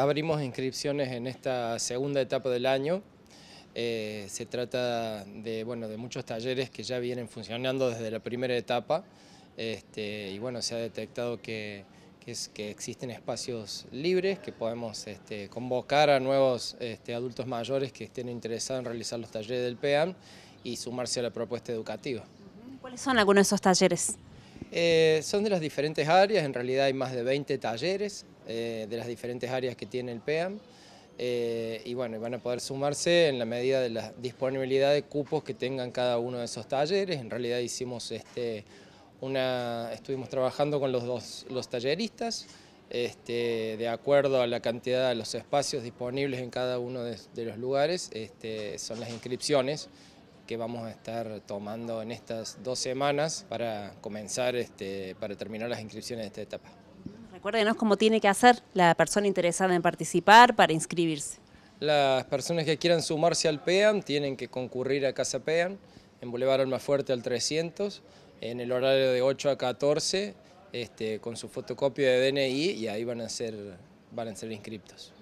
Abrimos inscripciones en esta segunda etapa del año. Eh, se trata de, de muchos talleres que ya vienen funcionando desde la primera etapa este, y bueno, se ha detectado que, existen espacios libres que podemos este, convocar a nuevos este, adultos mayores que estén interesados en realizar los talleres del PEAM y sumarse a la propuesta educativa. ¿Cuáles son algunos de esos talleres? Eh, son de las diferentes áreas, en realidad hay más de 20 talleres eh, de las diferentes áreas que tiene el PEAM. Eh, y bueno, van a poder sumarse en la medida de la disponibilidad de cupos que tengan cada uno de esos talleres. En realidad hicimos este, una, estuvimos trabajando con los dos los talleristas, este, de acuerdo a la cantidad de los espacios disponibles en cada uno de, los lugares, este, son las inscripciones que vamos a estar tomando en estas dos semanas para comenzar, este, para terminar las inscripciones de esta etapa. Acuérdenos cómo tiene que hacer la persona interesada en participar para inscribirse. Las personas que quieran sumarse al PEAM tienen que concurrir a Casa PEAM en Boulevard Fuerte al 300, en el horario de 8 a 14, este, con su fotocopia de DNI y ahí van a ser, van a ser inscriptos.